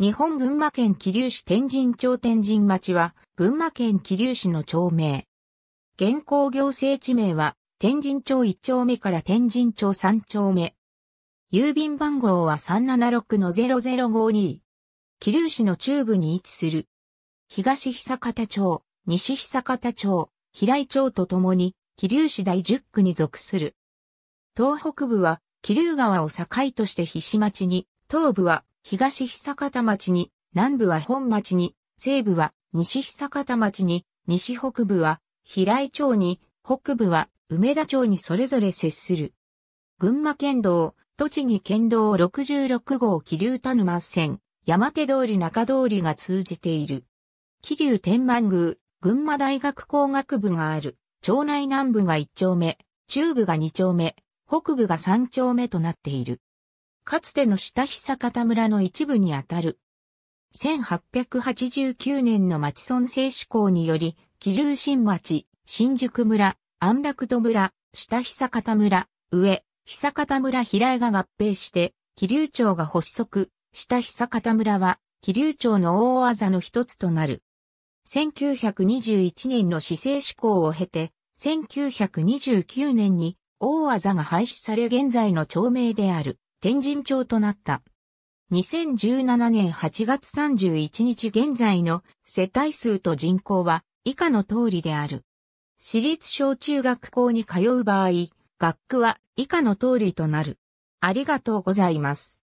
日本群馬県桐生市天神町天神町は、群馬県桐生市の町名。現行行政地名は、天神町1丁目から天神町3丁目。郵便番号は376-0052。桐生市の中部に位置する。東久方町、西久方町、平井町とともに、桐生市第10区に属する。東北部は、桐生川を境として菱町に、東部は東久方町に、南部は本町に、西部は西久方町に、西北部は平井町に、北部は梅田町にそれぞれ接する。群馬県道、栃木県道66号桐生田沼線、山手通り中通りが通じている。桐生天満宮、群馬大学工学部がある、町内南部が1丁目、中部が2丁目、北部が3丁目となっている。かつての下久方村の一部にあたる。1889年の町村制施行により、桐生新町、新宿村、安楽戸村、下久方村、上、久方村平井が合併して、桐生町が発足、下久方村は、桐生町の大技の一つとなる。1921年の市政施行を経て、1929年に大技が廃止され現在の町名である。天神町となった。2017年8月31日現在の世帯数と人口は以下の通りである。私立小中学校に通う場合、学区は以下の通りとなる。ありがとうございます。